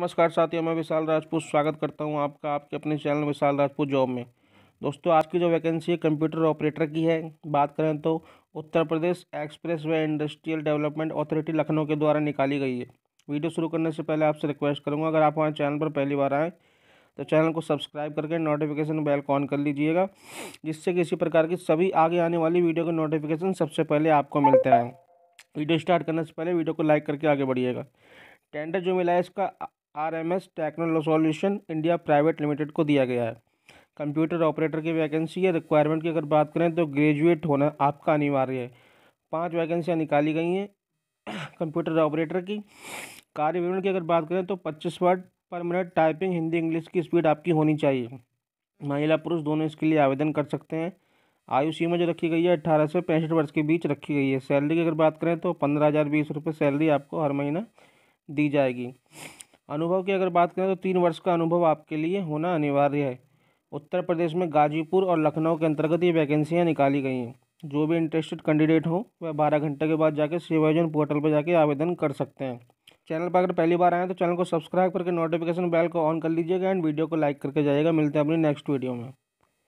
नमस्कार साथियों मैं विशाल राजपूत स्वागत करता हूं आपका आपके अपने चैनल विशाल राजपूत जॉब में दोस्तों आज की जो वैकेंसी है कंप्यूटर ऑपरेटर की है बात करें तो Uttar Pradesh expressway industrial development authority Lucknow के द्वारा निकाली गई है वीडियो शुरू करने से पहले आपसे रिक्वेस्ट करूँगा अगर आप हमारे चैनल पर पहली बार आएँ तो चैनल को सब्सक्राइब करके नोटिफिकेशन बेल को ऑन कर लीजिएगा जिससे किसी प्रकार की सभी आगे आने वाली वीडियो के नोटिफिकेशन सबसे पहले आपको मिलते हैं वीडियो स्टार्ट करने से पहले वीडियो को लाइक करके आगे बढ़िएगा टेंडर जो मिला है इसका R M S technology solution India private limited को दिया गया है कंप्यूटर ऑपरेटर की वैकेंसी है रिक्वायरमेंट की अगर बात करें तो ग्रेजुएट होना आपका अनिवार्य है पांच वैकेंसियां निकाली गई हैं कंप्यूटर ऑपरेटर की कार्य विवरण की अगर बात करें तो पच्चीस वर्ड पर मिनट टाइपिंग हिंदी इंग्लिश की स्पीड आपकी होनी चाहिए महिला पुरुष दोनों इसके लिए आवेदन कर सकते हैं आयु सीमा जो रखी गई है अट्ठारह से पैंसठ वर्ष के बीच रखी गई है सैलरी की अगर बात करें तो पंद्रह हज़ार बीस रुपये सैलरी आपको हर महीना दी जाएगी अनुभव की अगर बात करें तो तीन वर्ष का अनुभव आपके लिए होना अनिवार्य है उत्तर प्रदेश में गाजीपुर और लखनऊ के अंतर्गत ये वैकेंसियाँ निकाली गई हैं जो भी इंटरेस्टेड कैंडिडेट हो वह बारह घंटे के बाद जाकर सेवायोजन पोर्टल पर जाकर आवेदन कर सकते हैं चैनल पर अगर पहली बार आए तो चैनल को सब्सक्राइब करके नोटिफिकेशन बेल को ऑन कर लीजिएगा एंड वीडियो को लाइक करके जाइएगा मिलते हैं अपनी नेक्स्ट वीडियो में